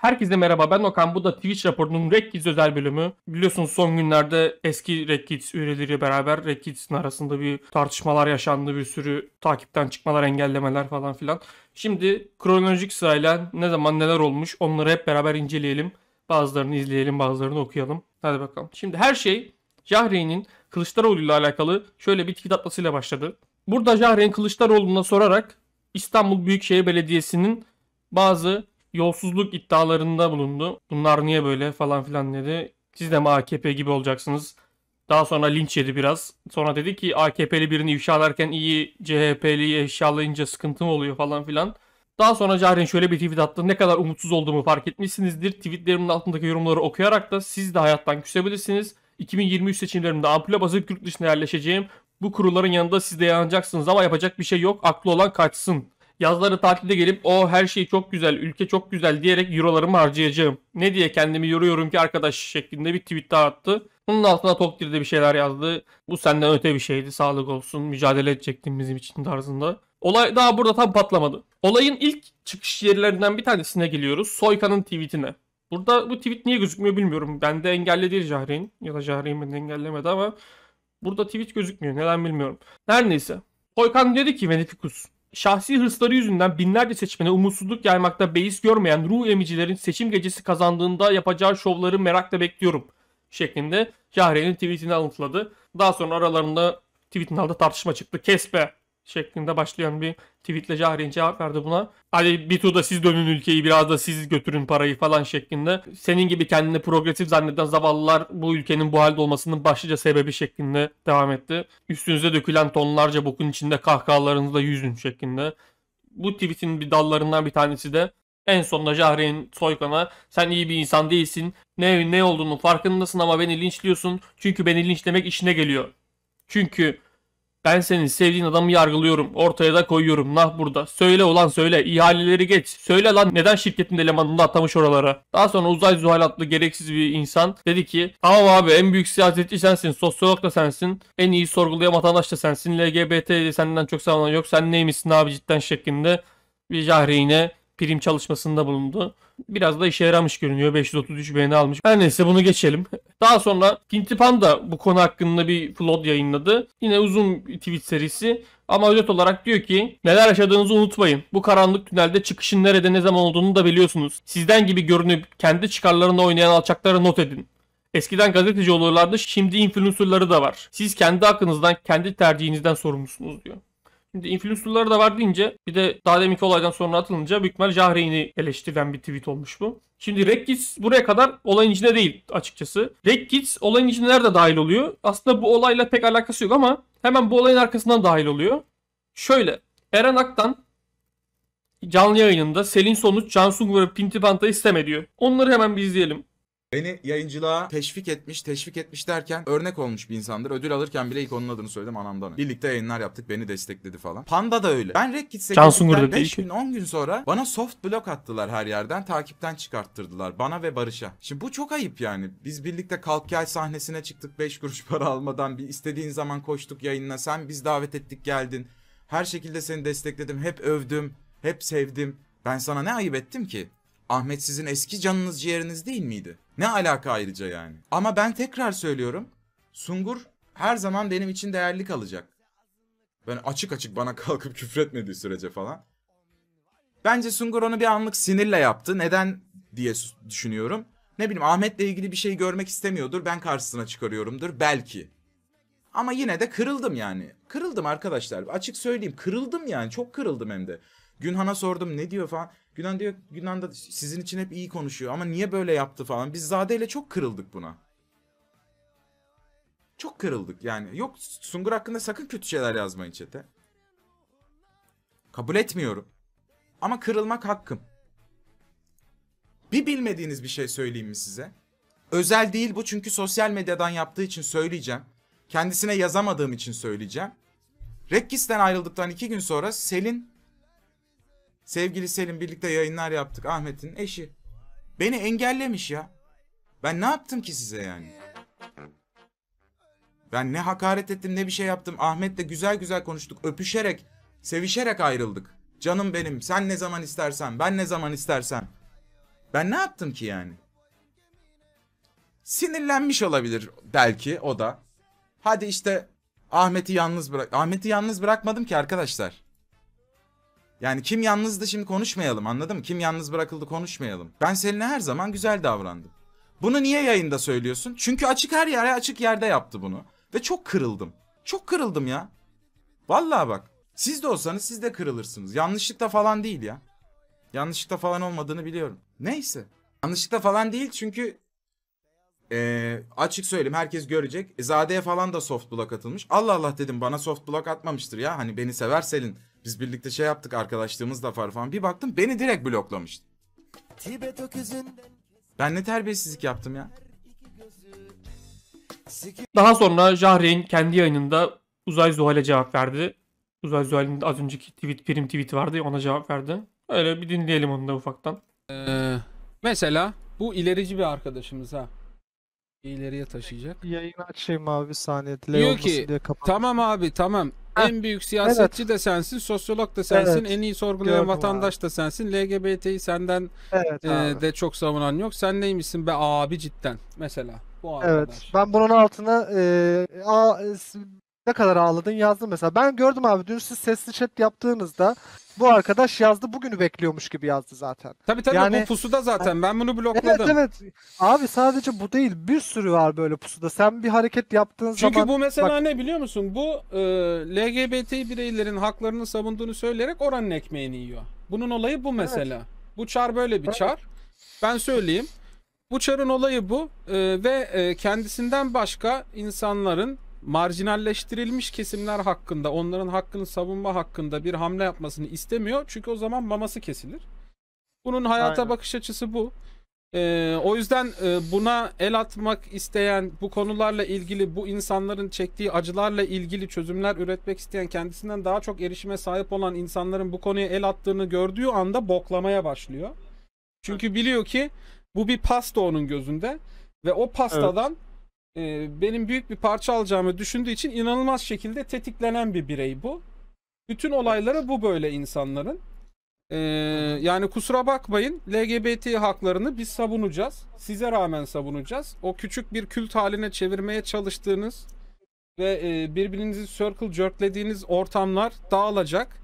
Herkese merhaba ben Okan. Bu da Twitch raporunun Red özel bölümü. Biliyorsunuz son günlerde eski Red Kids üyeleriyle beraber Red arasında bir tartışmalar yaşandı. Bir sürü takipten çıkmalar, engellemeler falan filan. Şimdi kronolojik sırayla ne zaman neler olmuş onları hep beraber inceleyelim. Bazılarını izleyelim, bazılarını okuyalım. Hadi bakalım. Şimdi her şey Jahreyn'in Kılıçdaroğlu ile alakalı şöyle bir tweet atmasıyla başladı. Burada Jahreyn Kılıçdaroğlu'na sorarak İstanbul Büyükşehir Belediyesi'nin bazı yolsuzluk iddialarında bulundu. Bunlar niye böyle falan filan dedi. Siz de mi AKP gibi olacaksınız? Daha sonra linç yedi biraz. Sonra dedi ki AKP'li birini ifşalarken iyi CHP'liyi ifşalayınca sıkıntı mı oluyor falan filan. Daha sonra Cahre'nin şöyle bir tweet attı. Ne kadar umutsuz olduğumu fark etmişsinizdir. Tweetlerimin altındaki yorumları okuyarak da siz de hayattan küsebilirsiniz. 2023 seçimlerimde ampule basıp yurt dışına yerleşeceğim. Bu kuruların yanında siz de yanacaksınız ama yapacak bir şey yok. Aklı olan kaçsın Yazları tatilde gelip o her şey çok güzel, ülke çok güzel diyerek eurolarımı harcayacağım. Ne diye kendimi yoruyorum ki arkadaş şeklinde bir tweet daha attı. Bunun altına Tokdir'de bir şeyler yazdı. Bu senden öte bir şeydi sağlık olsun mücadele edecektim bizim için tarzında. Olay daha burada tam patlamadı. Olayın ilk çıkış yerlerinden bir tanesine geliyoruz. Soyka'nın tweetine. Burada bu tweet niye gözükmüyor bilmiyorum. bende de engelli değil Jahreyn. Ya da Jahreyn beni engellemedi ama burada tweet gözükmüyor. Neden bilmiyorum. Her neyse. Soykan dedi ki Venetikus şahsi hırsları yüzünden binlerce seçmene umutsuzluk yaymakta beis görmeyen ruh emicilerin seçim gecesi kazandığında yapacağı şovları merakla bekliyorum şeklinde Cahre'nin tweetini alıntıladı. Daha sonra aralarında tweetin altında tartışma çıktı. Kes be şeklinde başlayan bir tweetle Cahreyn cevap verdi buna. Hadi bir turda siz dönün ülkeyi biraz da siz götürün parayı falan şeklinde. Senin gibi kendini progresif zanneden zavallılar bu ülkenin bu halde olmasının başlıca sebebi şeklinde devam etti. Üstünüze dökülen tonlarca bokun içinde kahkahalarınızla yüzün şeklinde. Bu tweetin bir dallarından bir tanesi de en sonunda Cahreyn Soykan'a sen iyi bir insan değilsin. Ne ne olduğunu farkındasın ama beni linçliyorsun. Çünkü beni linçlemek işine geliyor. Çünkü ben senin sevdiğin adamı yargılıyorum. Ortaya da koyuyorum. Nah burada. Söyle ulan söyle. İhaleleri geç. Söyle lan neden şirketin elemanını da atamış oralara. Daha sonra uzay Zuhal adlı gereksiz bir insan dedi ki tamam abi en büyük siyasetçi sensin. Sosyolog da sensin. En iyi sorgulayan vatandaş da sensin. LGBT senden çok savunan yok. Sen neymişsin abi cidden şeklinde bir cahrine prim çalışmasında bulundu. Biraz da işe yaramış görünüyor. 533 beğeni almış. Her neyse bunu geçelim. Daha sonra Pinti Panda bu konu hakkında bir vlog yayınladı. Yine uzun bir tweet serisi. Ama özet olarak diyor ki neler yaşadığınızı unutmayın. Bu karanlık tünelde çıkışın nerede ne zaman olduğunu da biliyorsunuz. Sizden gibi görünüp kendi çıkarlarında oynayan alçakları not edin. Eskiden gazeteci olurlardı şimdi influencerları da var. Siz kendi hakkınızdan kendi tercihinizden sorumlusunuz diyor. Şimdi influencerları da var deyince bir de daha deminki olaydan sonra atılınca büyük ihtimal Jahreyn'i eleştiren bir tweet olmuş bu. Şimdi Redkids buraya kadar olayın içinde değil açıkçası. Redkids olayın içinde nerede dahil oluyor? Aslında bu olayla pek alakası yok ama hemen bu olayın arkasından dahil oluyor. Şöyle Eren Ak'tan canlı yayınında Selin Sonuç, Can ve Pinti Panta isteme Onları hemen bir izleyelim. Beni yayıncılığa teşvik etmiş, teşvik etmiş derken örnek olmuş bir insandır. Ödül alırken bile ilk onun adını söyledim anamdan. Birlikte yayınlar yaptık, beni destekledi falan. Panda da öyle. Ben Rekkit Can 5 değil gün, 10 gün sonra bana soft blok attılar her yerden. Takipten çıkarttırdılar bana ve Barış'a. Şimdi bu çok ayıp yani. Biz birlikte kalk gel sahnesine çıktık 5 kuruş para almadan. Bir istediğin zaman koştuk yayınla. Sen biz davet ettik geldin. Her şekilde seni destekledim. Hep övdüm. Hep sevdim. Ben sana ne ayıp ettim ki? Ahmet sizin eski canınız ciğeriniz değil miydi? Ne alaka ayrıca yani. Ama ben tekrar söylüyorum. Sungur her zaman benim için değerli kalacak. Ben açık açık bana kalkıp küfretmediği sürece falan. Bence Sungur onu bir anlık sinirle yaptı. Neden diye düşünüyorum. Ne bileyim Ahmet'le ilgili bir şey görmek istemiyordur. Ben karşısına çıkarıyorumdur belki. Ama yine de kırıldım yani. Kırıldım arkadaşlar. Açık söyleyeyim kırıldım yani. Çok kırıldım hem de. Günhan'a sordum ne diyor falan. Günhan diyor Günhan da sizin için hep iyi konuşuyor ama niye böyle yaptı falan. Biz Zade ile çok kırıldık buna. Çok kırıldık yani. Yok Sungur hakkında sakın kötü şeyler yazmayın çete. Kabul etmiyorum. Ama kırılmak hakkım. Bir bilmediğiniz bir şey söyleyeyim mi size? Özel değil bu çünkü sosyal medyadan yaptığı için söyleyeceğim. Kendisine yazamadığım için söyleyeceğim. Rekkis'ten ayrıldıktan iki gün sonra Selin Sevgili Selim birlikte yayınlar yaptık. Ahmet'in eşi. Beni engellemiş ya. Ben ne yaptım ki size yani? Ben ne hakaret ettim ne bir şey yaptım. Ahmet'le güzel güzel konuştuk. Öpüşerek, sevişerek ayrıldık. Canım benim sen ne zaman istersen ben ne zaman istersen. Ben ne yaptım ki yani? Sinirlenmiş olabilir belki o da. Hadi işte Ahmet'i yalnız bırak. Ahmet'i yalnız bırakmadım ki arkadaşlar. Yani kim yalnızdı şimdi konuşmayalım anladın mı? Kim yalnız bırakıldı konuşmayalım. Ben seninle her zaman güzel davrandım. Bunu niye yayında söylüyorsun? Çünkü açık her yere açık yerde yaptı bunu. Ve çok kırıldım. Çok kırıldım ya. Vallahi bak. Siz de olsanız siz de kırılırsınız. Yanlışlıkta falan değil ya. Yanlışlıkta falan olmadığını biliyorum. Neyse. Yanlışlıkta falan değil çünkü ee, açık söyleyeyim herkes görecek. E, Zade'ye falan da soft block atılmış. Allah Allah dedim bana soft block atmamıştır ya. Hani beni sever Selin. Biz birlikte şey yaptık arkadaşlığımız da var falan. Bir baktım beni direkt bloklamıştı. Ben ne terbiyesizlik yaptım ya. Daha sonra Jahreyn kendi yayınında Uzay Zuhal'e cevap verdi. Uzay Zuhal'in az önceki tweet, prim tweet vardı ona cevap verdi. Öyle bir dinleyelim onu da ufaktan. Ee, mesela bu ilerici bir arkadaşımız ha. İleriye taşıyacak. Yayın açayım abi saniye. Diyor ki diye tamam abi tamam en büyük siyasetçi evet. de sensin, sosyolog da sensin, evet. en iyi sorgulayan Gördüm vatandaş abi. da sensin. LGBT'yi senden evet, e, de çok savunan yok. Sen neymişsin be abi cidden mesela. Bu evet. Ben bunun altına e, a, ne kadar ağladın yazdı mesela. Ben gördüm abi dün siz sesli chat yaptığınızda bu arkadaş yazdı bugünü bekliyormuş gibi yazdı zaten. Tabii tabii Yani- bu pusuda zaten. Ben bunu blokladım. Evet evet. Abi sadece bu değil bir sürü var böyle pusuda. Sen bir hareket yaptığın Çünkü zaman bu mesela bak- ne biliyor musun? Bu e, LGBT bireylerin haklarını savunduğunu söyleyerek oranın ekmeğini yiyor. Bunun olayı bu mesela. Bu çar böyle bir çar. Ben söyleyeyim. Bu çarın olayı bu E, ve e, kendisinden başka insanların marjinalleştirilmiş kesimler hakkında onların hakkını savunma hakkında bir hamle yapmasını istemiyor. Çünkü o zaman maması kesilir. Bunun hayata Aynen. bakış açısı bu. Ee, o yüzden e, buna el atmak isteyen, bu konularla ilgili, bu insanların çektiği acılarla ilgili çözümler üretmek isteyen, kendisinden daha çok erişime sahip olan insanların bu konuya el attığını gördüğü anda boklamaya başlıyor. Çünkü biliyor ki bu bir pasta onun gözünde ve o pastadan evet e, benim büyük bir parça alacağımı düşündüğü için inanılmaz şekilde tetiklenen bir birey bu. Bütün olaylara bu böyle insanların. E, yani kusura bakmayın LGBT haklarını biz savunacağız. Size rağmen savunacağız. O küçük bir kült haline çevirmeye çalıştığınız ve e, birbirinizi circle jerklediğiniz ortamlar dağılacak.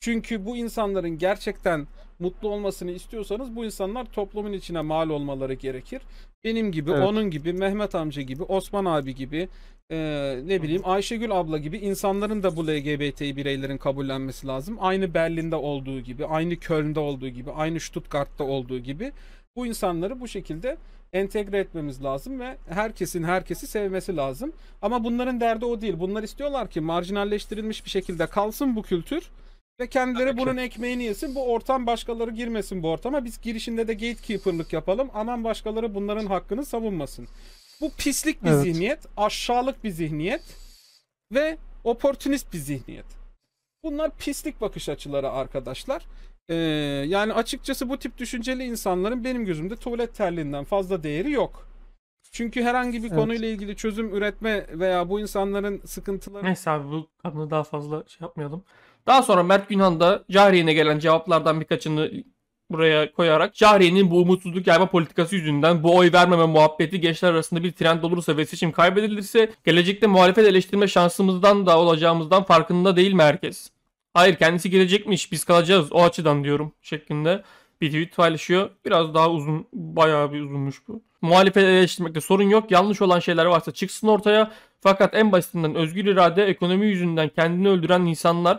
Çünkü bu insanların gerçekten mutlu olmasını istiyorsanız bu insanlar toplumun içine mal olmaları gerekir. Benim gibi, evet. onun gibi, Mehmet amca gibi, Osman abi gibi, e, ne bileyim Ayşegül abla gibi insanların da bu LGBT bireylerin kabullenmesi lazım. Aynı Berlin'de olduğu gibi, aynı Köln'de olduğu gibi, aynı Stuttgart'ta olduğu gibi bu insanları bu şekilde entegre etmemiz lazım ve herkesin herkesi sevmesi lazım. Ama bunların derdi o değil. Bunlar istiyorlar ki marjinalleştirilmiş bir şekilde kalsın bu kültür ve kendileri Tabii bunun ki. ekmeğini yesin. Bu ortam başkaları girmesin bu ortama. Biz girişinde de gatekeeper'lık yapalım. Aman başkaları bunların hakkını savunmasın. Bu pislik bir evet. zihniyet, aşağılık bir zihniyet ve oportunist bir zihniyet. Bunlar pislik bakış açıları arkadaşlar. Ee, yani açıkçası bu tip düşünceli insanların benim gözümde tuvalet terliğinden fazla değeri yok. Çünkü herhangi bir evet. konuyla ilgili çözüm üretme veya bu insanların sıkıntıları... Neyse abi bu konuda daha fazla şey yapmayalım. Daha sonra Mert Günhan da Cariye'ne gelen cevaplardan birkaçını buraya koyarak Cariye'nin bu umutsuzluk yayma politikası yüzünden bu oy vermeme muhabbeti gençler arasında bir trend olursa ve seçim kaybedilirse gelecekte muhalefet eleştirme şansımızdan da olacağımızdan farkında değil mi herkes? Hayır kendisi gelecekmiş biz kalacağız o açıdan diyorum şeklinde bir tweet paylaşıyor. Biraz daha uzun bayağı bir uzunmuş bu. Muhalefet eleştirmekte sorun yok. Yanlış olan şeyler varsa çıksın ortaya. Fakat en basitinden özgür irade, ekonomi yüzünden kendini öldüren insanlar,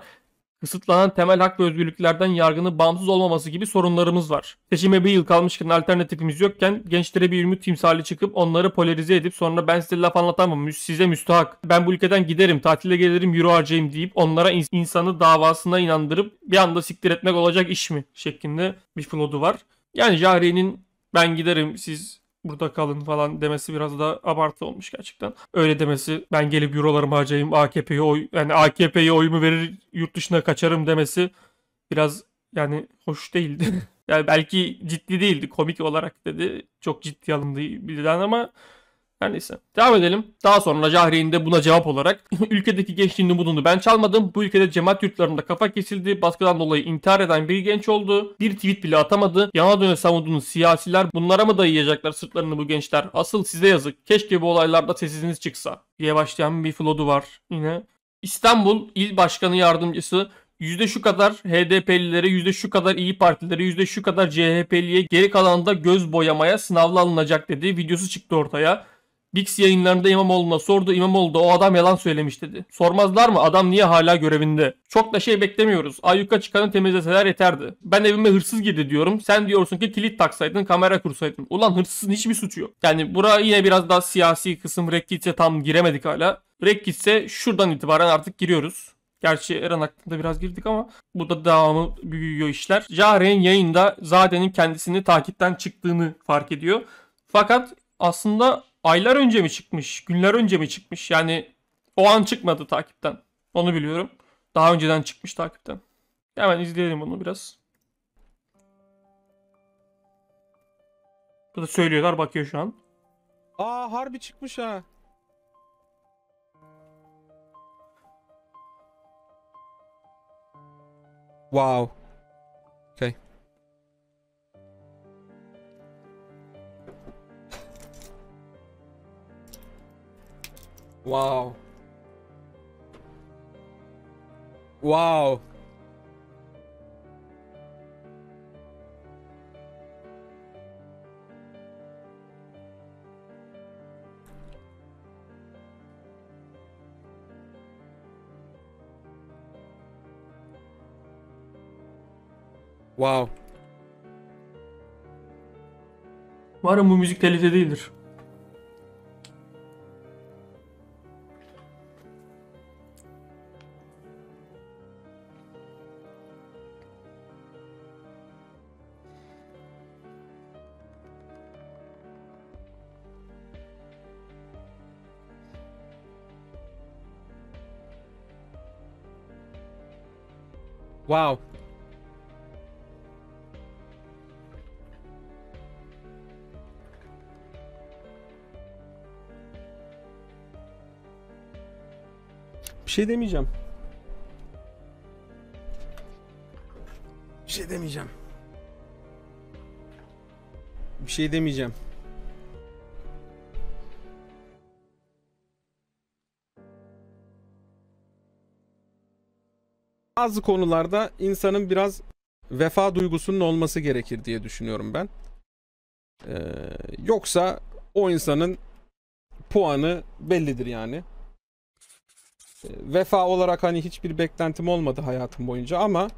kısıtlanan temel hak ve özgürlüklerden yargının bağımsız olmaması gibi sorunlarımız var. Seçime bir yıl kalmışken alternatifimiz yokken gençlere bir ümit timsali çıkıp onları polarize edip sonra ben size laf anlatamam size müstahak ben bu ülkeden giderim tatile gelirim euro harcayayım deyip onlara in- insanı davasına inandırıp bir anda siktir etmek olacak iş mi şeklinde bir flodu var. Yani Cahri'nin ben giderim siz burada kalın falan demesi biraz da abartı olmuş gerçekten. Öyle demesi ben gelip eurolarımı harcayayım AKP'ye oy yani AKP'ye oyumu verir yurt dışına kaçarım demesi biraz yani hoş değildi. yani belki ciddi değildi komik olarak dedi. Çok ciddi alındı birden ama her neyse. Devam edelim. Daha sonra Cahreyn de buna cevap olarak ülkedeki gençliğin umudunu ben çalmadım. Bu ülkede cemaat yurtlarında kafa kesildi. Baskıdan dolayı intihar eden bir genç oldu. Bir tweet bile atamadı. Yana döne savunduğunuz siyasiler bunlara mı dayayacaklar sırtlarını bu gençler? Asıl size yazık. Keşke bu olaylarda sesiniz çıksa. Diye başlayan bir flodu var yine. İstanbul İl Başkanı Yardımcısı yüzde şu kadar HDP'lilere, yüzde şu kadar İyi Partililere, yüzde şu kadar CHP'liye geri kalan da göz boyamaya sınavla alınacak dedi. Videosu çıktı ortaya. Bix yayınlarında İmamoğlu'na sordu. İmamoğlu da o adam yalan söylemiş dedi. Sormazlar mı adam niye hala görevinde? Çok da şey beklemiyoruz. Ayyuka çıkanı temizleseler yeterdi. Ben evime hırsız girdi diyorum. Sen diyorsun ki kilit taksaydın kamera kursaydın. Ulan hırsızın hiçbir suçu yok. Yani bura yine biraz daha siyasi kısım Rekkit'e tam giremedik hala. Rekkit'se şuradan itibaren artık giriyoruz. Gerçi Eren hakkında biraz girdik ama bu da devamı büyüyor işler. Jare'nin yayında Zade'nin kendisini takipten çıktığını fark ediyor. Fakat aslında aylar önce mi çıkmış, günler önce mi çıkmış? Yani o an çıkmadı takipten. Onu biliyorum. Daha önceden çıkmış takipten. Hemen izleyelim bunu biraz. Bu da söylüyorlar bakıyor şu an. Aa harbi çıkmış ha. Wow. Wow. Wow. Wow. Umarım bu müzik telife değildir. Wow. Bir şey demeyeceğim. Bir şey demeyeceğim. Bir şey demeyeceğim. bazı konularda insanın biraz vefa duygusunun olması gerekir diye düşünüyorum ben. Ee, yoksa o insanın puanı bellidir yani. Ee, vefa olarak hani hiçbir beklentim olmadı hayatım boyunca ama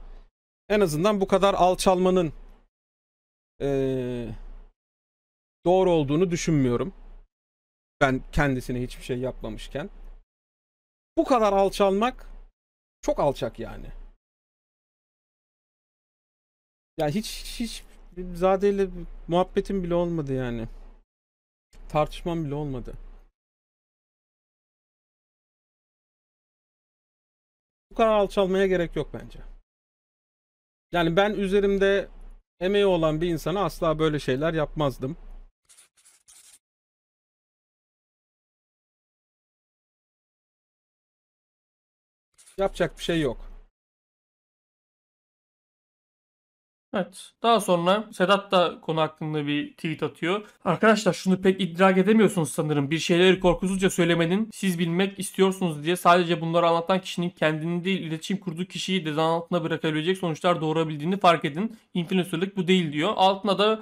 en azından bu kadar alçalmanın ee, doğru olduğunu düşünmüyorum. Ben kendisine hiçbir şey yapmamışken. Bu kadar alçalmak çok alçak yani. Yani hiç hiç zadeyle muhabbetim bile olmadı yani. Tartışmam bile olmadı. Bu kadar alçalmaya gerek yok bence. Yani ben üzerimde emeği olan bir insana asla böyle şeyler yapmazdım. Yapacak bir şey yok. Evet. Daha sonra Sedat da konu hakkında bir tweet atıyor. Arkadaşlar şunu pek idrak edemiyorsunuz sanırım. Bir şeyleri korkusuzca söylemenin siz bilmek istiyorsunuz diye sadece bunları anlatan kişinin kendini değil iletişim kurduğu kişiyi de altına bırakabilecek sonuçlar doğurabildiğini fark edin. İnfluencerlık bu değil diyor. Altına da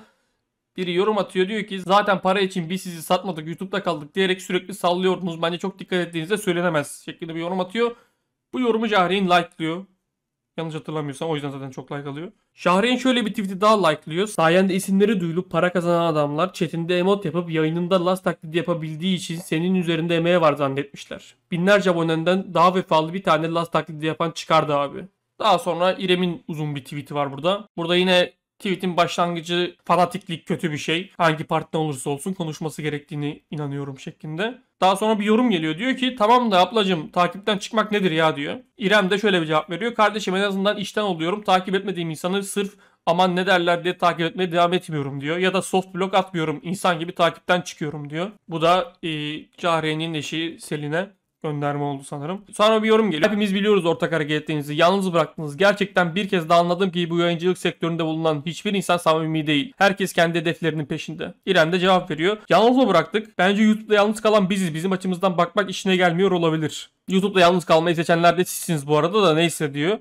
biri yorum atıyor diyor ki zaten para için biz sizi satmadık YouTube'da kaldık diyerek sürekli sallıyordunuz. Bence çok dikkat ettiğinizde söylenemez şeklinde bir yorum atıyor. Bu yorumu Şahreyn like'lıyor. Yanlış hatırlamıyorsam o yüzden zaten çok like alıyor. Şahreyn şöyle bir tweet'i daha like'lıyor. Sayende isimleri duyulup para kazanan adamlar chatinde emot yapıp yayınında last taklidi yapabildiği için senin üzerinde emeğe var zannetmişler. Binlerce abonenden daha vefalı bir tane last taklidi yapan çıkardı abi. Daha sonra İrem'in uzun bir tweet'i var burada. Burada yine Tweet'in başlangıcı fanatiklik kötü bir şey. Hangi partiden olursa olsun konuşması gerektiğini inanıyorum şeklinde. Daha sonra bir yorum geliyor. Diyor ki tamam da ablacım takipten çıkmak nedir ya diyor. İrem de şöyle bir cevap veriyor. Kardeşim en azından işten oluyorum. Takip etmediğim insanı sırf aman ne derler diye takip etmeye devam etmiyorum diyor. Ya da soft blok atmıyorum. insan gibi takipten çıkıyorum diyor. Bu da e, Cahre'nin eşi Selin'e gönderme oldu sanırım. Sonra bir yorum geliyor. Hepimiz biliyoruz ortak hareket ettiğinizi. Yalnız bıraktınız. Gerçekten bir kez daha anladım ki bu yayıncılık sektöründe bulunan hiçbir insan samimi değil. Herkes kendi hedeflerinin peşinde. İrem de cevap veriyor. Yalnız mı bıraktık? Bence YouTube'da yalnız kalan biziz. Bizim açımızdan bakmak işine gelmiyor olabilir. YouTube'da yalnız kalmayı seçenler de sizsiniz bu arada da neyse diyor.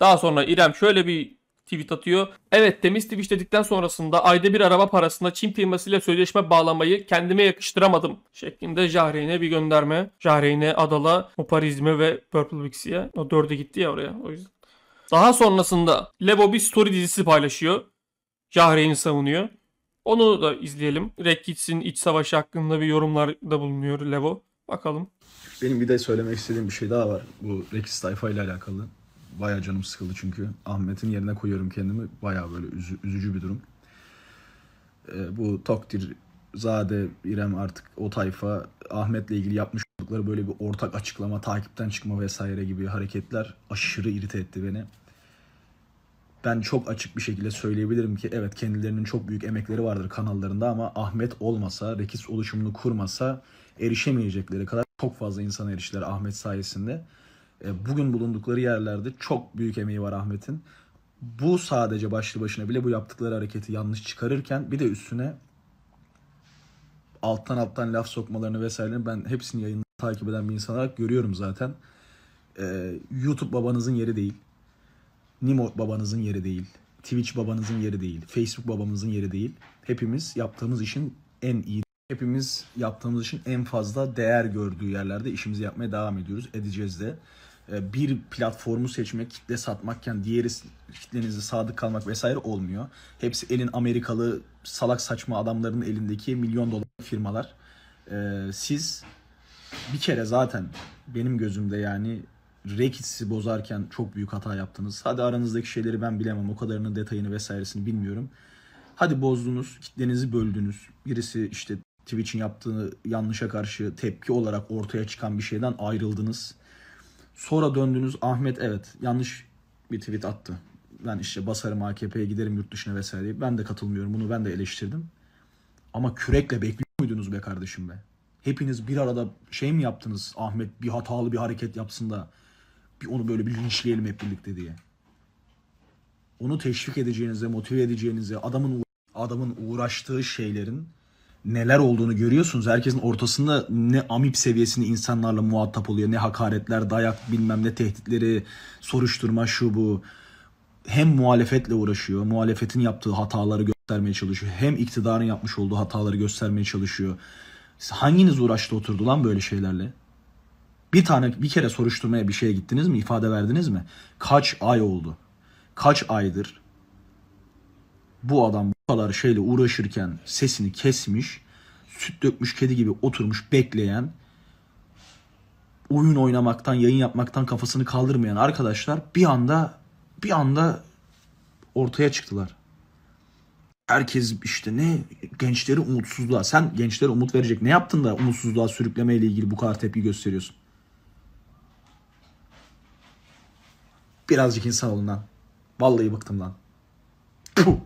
Daha sonra İrem şöyle bir tweet atıyor. Evet temiz Twitch dedikten sonrasında ayda bir araba parasına Çin firmasıyla sözleşme bağlamayı kendime yakıştıramadım şeklinde Jahreyn'e bir gönderme. Jahreyn'e, Adal'a, Muparizm'e ve Purple Wixi'ye. O dörde gitti ya oraya o yüzden. Daha sonrasında Lebo bir story dizisi paylaşıyor. Jahreyn'i savunuyor. Onu da izleyelim. Rekits'in iç savaşı hakkında bir yorumlarda bulunuyor Lebo. Bakalım. Benim bir de söylemek istediğim bir şey daha var. Bu Rekits tayfa ile alakalı. Baya canım sıkıldı çünkü. Ahmet'in yerine koyuyorum kendimi. Baya böyle üzü, üzücü bir durum. E, bu takdir Zade, İrem artık o tayfa Ahmet'le ilgili yapmış oldukları böyle bir ortak açıklama, takipten çıkma vesaire gibi hareketler aşırı irite etti beni. Ben çok açık bir şekilde söyleyebilirim ki evet kendilerinin çok büyük emekleri vardır kanallarında ama Ahmet olmasa, Rekis oluşumunu kurmasa erişemeyecekleri kadar çok fazla insana eriştiler Ahmet sayesinde. E, bugün bulundukları yerlerde çok büyük emeği var Ahmet'in. Bu sadece başlı başına bile bu yaptıkları hareketi yanlış çıkarırken bir de üstüne alttan alttan laf sokmalarını vesairelerini ben hepsini yayında takip eden bir insan olarak görüyorum zaten. Ee, YouTube babanızın yeri değil. Nimo babanızın yeri değil. Twitch babanızın yeri değil. Facebook babamızın yeri değil. Hepimiz yaptığımız işin en iyi hepimiz yaptığımız işin en fazla değer gördüğü yerlerde işimizi yapmaya devam ediyoruz. Edeceğiz de. E, bir platformu seçmek, kitle satmakken diğeri kitlenize sadık kalmak vesaire olmuyor. Hepsi elin Amerikalı salak saçma adamların elindeki milyon dolar firmalar. E, siz bir kere zaten benim gözümde yani Rekits'i bozarken çok büyük hata yaptınız. Hadi aranızdaki şeyleri ben bilemem. O kadarının detayını vesairesini bilmiyorum. Hadi bozdunuz, kitlenizi böldünüz. Birisi işte Twitch'in yaptığı yanlışa karşı tepki olarak ortaya çıkan bir şeyden ayrıldınız. Sonra döndünüz Ahmet evet yanlış bir tweet attı. Ben işte basarım AKP'ye giderim yurt dışına vesaire diye. Ben de katılmıyorum. Bunu ben de eleştirdim. Ama kürekle bekliyor muydunuz be kardeşim be? Hepiniz bir arada şey mi yaptınız? Ahmet bir hatalı bir hareket yapsın da bir onu böyle bir linçleyelim hep birlikte diye. Onu teşvik edeceğinize, motive edeceğinize, adamın adamın uğraştığı şeylerin neler olduğunu görüyorsunuz. Herkesin ortasında ne amip seviyesinde insanlarla muhatap oluyor. Ne hakaretler, dayak bilmem ne tehditleri, soruşturma şu bu. Hem muhalefetle uğraşıyor. Muhalefetin yaptığı hataları göstermeye çalışıyor. Hem iktidarın yapmış olduğu hataları göstermeye çalışıyor. Siz hanginiz uğraştı oturdu lan böyle şeylerle? Bir tane bir kere soruşturmaya bir şeye gittiniz mi? ifade verdiniz mi? Kaç ay oldu? Kaç aydır bu adam kadar şeyle uğraşırken sesini kesmiş, süt dökmüş kedi gibi oturmuş bekleyen, oyun oynamaktan, yayın yapmaktan kafasını kaldırmayan arkadaşlar bir anda bir anda ortaya çıktılar. Herkes işte ne gençleri umutsuzluğa. Sen gençlere umut verecek ne yaptın da umutsuzluğa sürüklemeyle ilgili bu kadar tepki gösteriyorsun? Birazcık insan olun lan. Vallahi bıktım lan. Puh.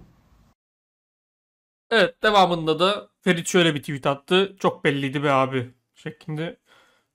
Evet devamında da Ferit şöyle bir tweet attı. Çok belliydi be abi şeklinde.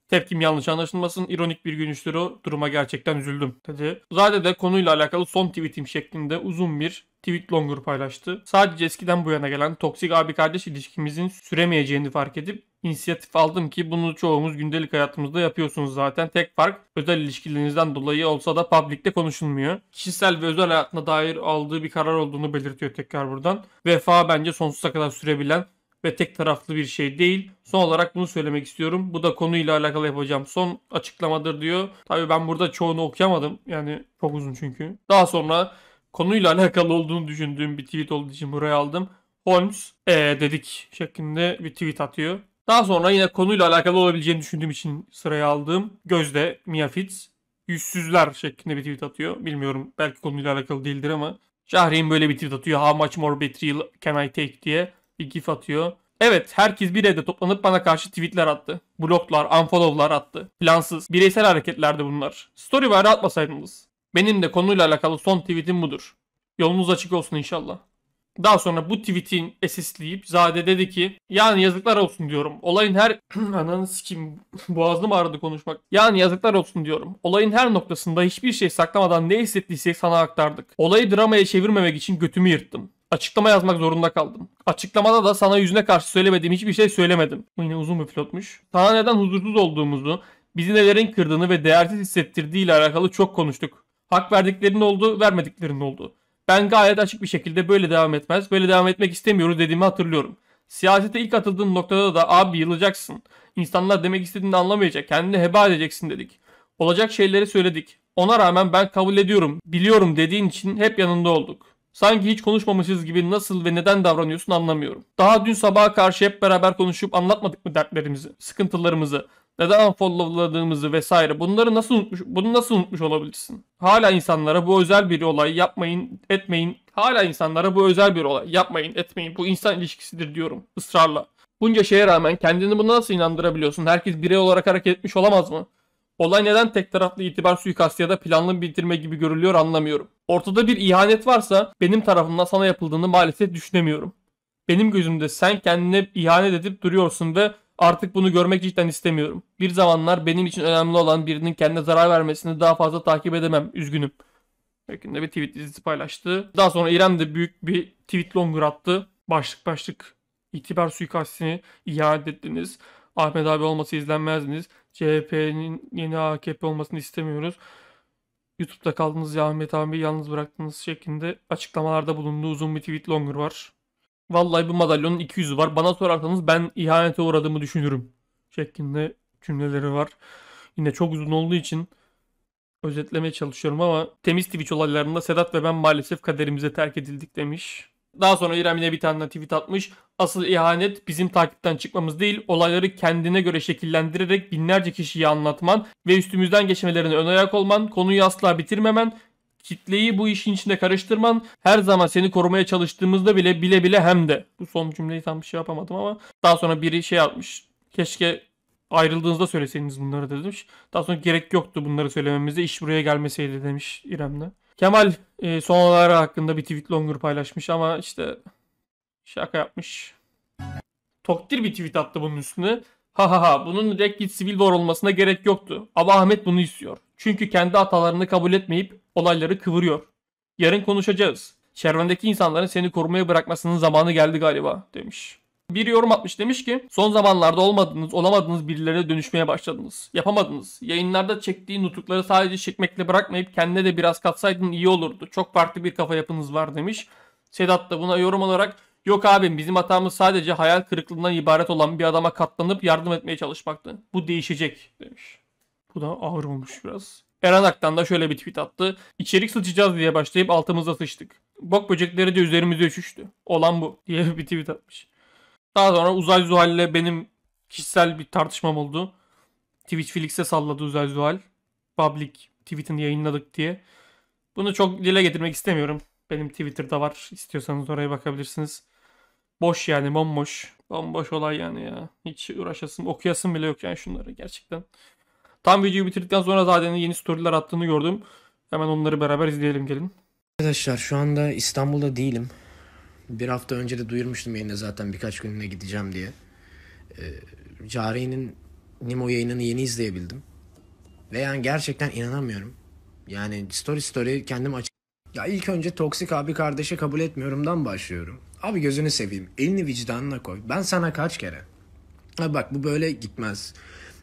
Tepkim yanlış anlaşılmasın. İronik bir gülüştür o. Duruma gerçekten üzüldüm dedi. Zade de konuyla alakalı son tweetim şeklinde uzun bir tweet longer paylaştı. Sadece eskiden bu yana gelen toksik abi kardeş ilişkimizin süremeyeceğini fark edip inisiyatif aldım ki bunu çoğumuz gündelik hayatımızda yapıyorsunuz zaten. Tek fark özel ilişkilerinizden dolayı olsa da publikte konuşulmuyor. Kişisel ve özel hayatına dair aldığı bir karar olduğunu belirtiyor tekrar buradan. Vefa bence sonsuza kadar sürebilen ve tek taraflı bir şey değil. Son olarak bunu söylemek istiyorum. Bu da konuyla alakalı yapacağım son açıklamadır diyor. Tabii ben burada çoğunu okuyamadım. Yani çok uzun çünkü. Daha sonra konuyla alakalı olduğunu düşündüğüm bir tweet olduğu için buraya aldım. Holmes ee, dedik şeklinde bir tweet atıyor. Daha sonra yine konuyla alakalı olabileceğini düşündüğüm için sıraya aldığım Gözde, Mia Fitz, Yüzsüzler şeklinde bir tweet atıyor. Bilmiyorum belki konuyla alakalı değildir ama Şahreyn böyle bir tweet atıyor. How much more betrayal can I take diye bir gif atıyor. Evet herkes bir evde toplanıp bana karşı tweetler attı. Bloklar, unfollowlar attı. Plansız, bireysel hareketlerdi bunlar. Story bari atmasaydınız. Benim de konuyla alakalı son tweetim budur. Yolunuz açık olsun inşallah. Daha sonra bu tweet'in SS'leyip Zade dedi ki yani yazıklar olsun diyorum. Olayın her ananı sikim boğazım ağrıdı konuşmak. Yani yazıklar olsun diyorum. Olayın her noktasında hiçbir şey saklamadan ne hissettiysek sana aktardık. Olayı dramaya çevirmemek için götümü yırttım. Açıklama yazmak zorunda kaldım. Açıklamada da sana yüzüne karşı söylemediğim hiçbir şey söylemedim. Yine uzun bir pilotmuş. Sana neden huzursuz olduğumuzu, bizi nelerin kırdığını ve değersiz hissettirdiği ile alakalı çok konuştuk. Hak verdiklerinin oldu, vermediklerinin oldu. Ben gayet açık bir şekilde böyle devam etmez, böyle devam etmek istemiyorum dediğimi hatırlıyorum. Siyasete ilk atıldığın noktada da abi yılacaksın. İnsanlar demek istediğini anlamayacak, kendini heba edeceksin dedik. Olacak şeyleri söyledik. Ona rağmen ben kabul ediyorum, biliyorum dediğin için hep yanında olduk. Sanki hiç konuşmamışız gibi nasıl ve neden davranıyorsun anlamıyorum. Daha dün sabaha karşı hep beraber konuşup anlatmadık mı dertlerimizi, sıkıntılarımızı, neden unfollowladığımızı vesaire bunları nasıl unutmuş, bunu nasıl unutmuş olabilirsin? Hala insanlara bu özel bir olay yapmayın, etmeyin. Hala insanlara bu özel bir olay yapmayın, etmeyin. Bu insan ilişkisidir diyorum ısrarla. Bunca şeye rağmen kendini buna nasıl inandırabiliyorsun? Herkes birey olarak hareket etmiş olamaz mı? Olay neden tek taraflı itibar suikastı ya da planlı bitirme gibi görülüyor anlamıyorum. Ortada bir ihanet varsa benim tarafımdan sana yapıldığını maalesef düşünemiyorum. Benim gözümde sen kendine ihanet edip duruyorsun ve Artık bunu görmek cidden istemiyorum. Bir zamanlar benim için önemli olan birinin kendine zarar vermesini daha fazla takip edemem. Üzgünüm. Yakında bir tweet dizisi paylaştı. Daha sonra İrem de büyük bir tweet longer attı. Başlık başlık itibar suikastini iade ettiniz. Ahmet abi olması izlenmez izlenmezdiniz. CHP'nin yeni AKP olmasını istemiyoruz. YouTube'da kaldınız ya Ahmet abi yalnız bıraktınız şeklinde açıklamalarda bulunduğu uzun bir tweet longer var. Vallahi bu madalyonun 200'ü var. Bana sorarsanız ben ihanete uğradığımı düşünürüm. Şeklinde cümleleri var. Yine çok uzun olduğu için özetlemeye çalışıyorum ama temiz Twitch olaylarında Sedat ve ben maalesef kaderimize terk edildik demiş. Daha sonra İrem yine bir tane tweet atmış. Asıl ihanet bizim takipten çıkmamız değil, olayları kendine göre şekillendirerek binlerce kişiye anlatman ve üstümüzden geçmelerini ön ayak olman, konuyu asla bitirmemen Kitleyi bu işin içinde karıştırman her zaman seni korumaya çalıştığımızda bile bile bile hem de. Bu son cümleyi tam bir şey yapamadım ama daha sonra biri şey yapmış Keşke ayrıldığınızda söyleseydiniz bunları demiş. Daha sonra gerek yoktu bunları söylememize iş buraya gelmeseydi demiş İrem'le. Kemal e, son olaylar hakkında bir tweet longer paylaşmış ama işte şaka yapmış. Toktir bir tweet attı bunun üstüne. Ha ha ha bunun direkt bir sivil var olmasına gerek yoktu. Ama Ahmet bunu istiyor. Çünkü kendi hatalarını kabul etmeyip olayları kıvırıyor. Yarın konuşacağız. Çevrendeki insanların seni korumaya bırakmasının zamanı geldi galiba demiş. Bir yorum atmış demiş ki son zamanlarda olmadığınız olamadığınız birilerine dönüşmeye başladınız. Yapamadınız. Yayınlarda çektiği nutukları sadece çekmekle bırakmayıp kendine de biraz katsaydın iyi olurdu. Çok farklı bir kafa yapınız var demiş. Sedat da buna yorum olarak Yok abim bizim hatamız sadece hayal kırıklığından ibaret olan bir adama katlanıp yardım etmeye çalışmaktı. Bu değişecek demiş. Bu da ağır olmuş biraz. Eren Ak'tan da şöyle bir tweet attı. İçerik sıçacağız diye başlayıp altımıza sıçtık. Bok böcekleri de üzerimize üşüştü. Olan bu diye bir tweet atmış. Daha sonra Uzay Zuhal ile benim kişisel bir tartışmam oldu. Twitch Felix'e salladı Uzay Zuhal. Public tweetini yayınladık diye. Bunu çok dile getirmek istemiyorum. Benim Twitter'da var. İstiyorsanız oraya bakabilirsiniz. Boş yani bomboş. Bomboş olay yani ya. Hiç uğraşasın, okuyasın bile yok yani şunları gerçekten. Tam videoyu bitirdikten sonra zaten yeni storyler attığını gördüm. Hemen onları beraber izleyelim gelin. Arkadaşlar şu anda İstanbul'da değilim. Bir hafta önce de duyurmuştum yayında zaten birkaç gününe gideceğim diye. Ee, Cari'nin Nimo yayınını yeni izleyebildim. Ve yani gerçekten inanamıyorum. Yani story story kendim aç... Ya ilk önce toksik abi kardeşe kabul etmiyorumdan başlıyorum. Abi gözünü seveyim. Elini vicdanına koy. Ben sana kaç kere? Ha bak bu böyle gitmez.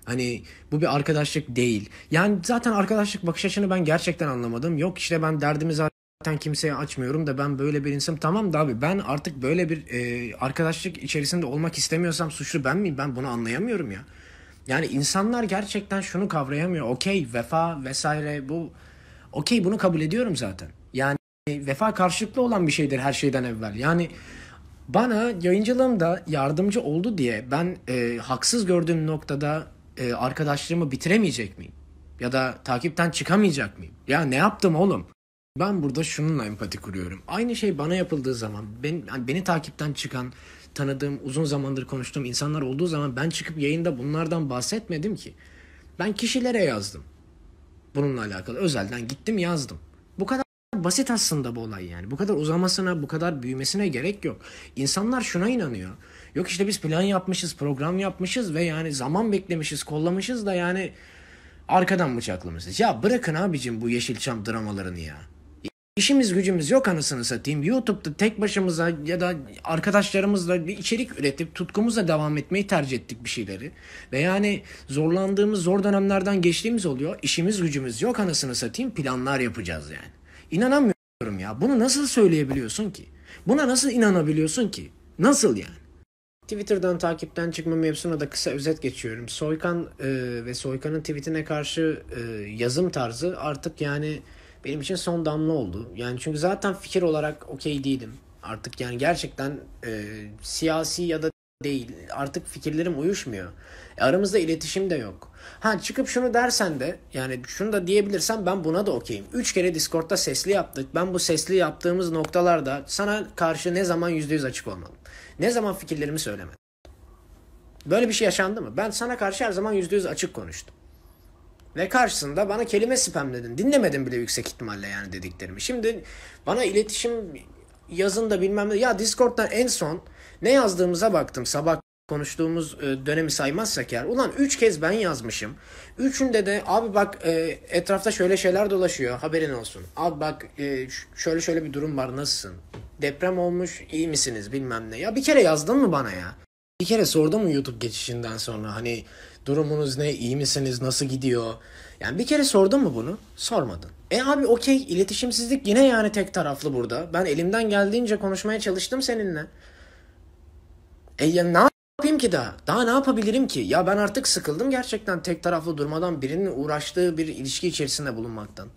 Hani bu bir arkadaşlık değil. Yani zaten arkadaşlık bakış açını ben gerçekten anlamadım. Yok işte ben derdimi zaten kimseye açmıyorum da ben böyle bir insanım. Tamam da abi ben artık böyle bir e, arkadaşlık içerisinde olmak istemiyorsam suçlu ben miyim? Ben bunu anlayamıyorum ya. Yani insanlar gerçekten şunu kavrayamıyor. Okey vefa vesaire bu okey bunu kabul ediyorum zaten. Yani vefa karşılıklı olan bir şeydir her şeyden evvel. Yani bana yayıncılığımda yardımcı oldu diye ben e, haksız gördüğüm noktada e, arkadaşlığımı bitiremeyecek miyim? Ya da takipten çıkamayacak mıyım? Ya ne yaptım oğlum? Ben burada şununla empati kuruyorum. Aynı şey bana yapıldığı zaman, ben, yani beni takipten çıkan, tanıdığım, uzun zamandır konuştuğum insanlar olduğu zaman ben çıkıp yayında bunlardan bahsetmedim ki. Ben kişilere yazdım. Bununla alakalı özelden gittim yazdım. Bu kadar basit aslında bu olay yani. Bu kadar uzamasına, bu kadar büyümesine gerek yok. İnsanlar şuna inanıyor. Yok işte biz plan yapmışız, program yapmışız ve yani zaman beklemişiz, kollamışız da yani arkadan bıçaklamışız. Ya bırakın abicim bu Yeşilçam dramalarını ya. İşimiz gücümüz yok anasını satayım. YouTube'da tek başımıza ya da arkadaşlarımızla bir içerik üretip tutkumuzla devam etmeyi tercih ettik bir şeyleri. Ve yani zorlandığımız zor dönemlerden geçtiğimiz oluyor. İşimiz gücümüz yok anasını satayım planlar yapacağız yani. İnanamıyorum ya. Bunu nasıl söyleyebiliyorsun ki? Buna nasıl inanabiliyorsun ki? Nasıl yani? Twitter'dan takipten çıkma mevzusuna da kısa özet geçiyorum. Soykan e, ve Soykan'ın tweetine karşı e, yazım tarzı artık yani benim için son damla oldu. Yani çünkü zaten fikir olarak okey değilim. Artık yani gerçekten e, siyasi ya da değil. Artık fikirlerim uyuşmuyor. E, aramızda iletişim de yok. Ha çıkıp şunu dersen de yani şunu da diyebilirsen ben buna da okeyim. Üç kere Discord'da sesli yaptık. Ben bu sesli yaptığımız noktalarda sana karşı ne zaman %100 açık olmadım. Ne zaman fikirlerimi söylemedim. Böyle bir şey yaşandı mı? Ben sana karşı her zaman yüz açık konuştum. Ve karşısında bana kelime spamledin. Dinlemedin bile yüksek ihtimalle yani dediklerimi. Şimdi bana iletişim yazın da bilmem ne. Ya Discord'dan en son ne yazdığımıza baktım sabah konuştuğumuz e, dönemi saymazsak eğer ulan 3 kez ben yazmışım. Üçünde de abi bak e, etrafta şöyle şeyler dolaşıyor haberin olsun. Abi bak e, şöyle şöyle bir durum var nasılsın? deprem olmuş iyi misiniz bilmem ne. Ya bir kere yazdın mı bana ya? Bir kere sordun mu YouTube geçişinden sonra hani durumunuz ne iyi misiniz nasıl gidiyor? Yani bir kere sordun mu bunu? Sormadın. E abi okey iletişimsizlik yine yani tek taraflı burada. Ben elimden geldiğince konuşmaya çalıştım seninle. E ya ne yapayım ki daha? Daha ne yapabilirim ki? Ya ben artık sıkıldım gerçekten tek taraflı durmadan birinin uğraştığı bir ilişki içerisinde bulunmaktan.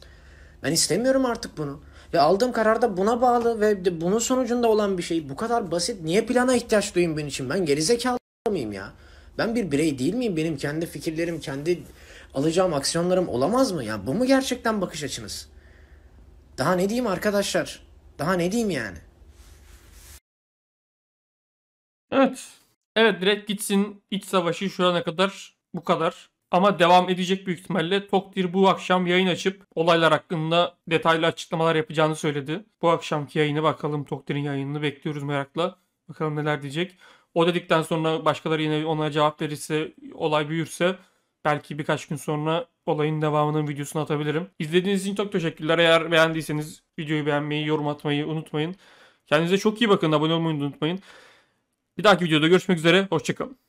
Ben istemiyorum artık bunu. Ve aldığım karar da buna bağlı ve de bunun sonucunda olan bir şey. Bu kadar basit. Niye plana ihtiyaç duyayım benim için? Ben gerizekalı mıyım ya? Ben bir birey değil miyim? Benim kendi fikirlerim, kendi alacağım aksiyonlarım olamaz mı? Ya bu mu gerçekten bakış açınız? Daha ne diyeyim arkadaşlar? Daha ne diyeyim yani? Evet. Evet direkt gitsin iç savaşı şu ana kadar bu kadar. Ama devam edecek büyük ihtimalle. Tokdir bu akşam yayın açıp olaylar hakkında detaylı açıklamalar yapacağını söyledi. Bu akşamki yayını bakalım Tokdir'in yayınını bekliyoruz merakla. Bakalım neler diyecek. O dedikten sonra başkaları yine ona cevap verirse, olay büyürse belki birkaç gün sonra olayın devamının videosunu atabilirim. İzlediğiniz için çok teşekkürler. Eğer beğendiyseniz videoyu beğenmeyi, yorum atmayı unutmayın. Kendinize çok iyi bakın. Abone olmayı unutmayın. Bir dahaki videoda görüşmek üzere. Hoşçakalın.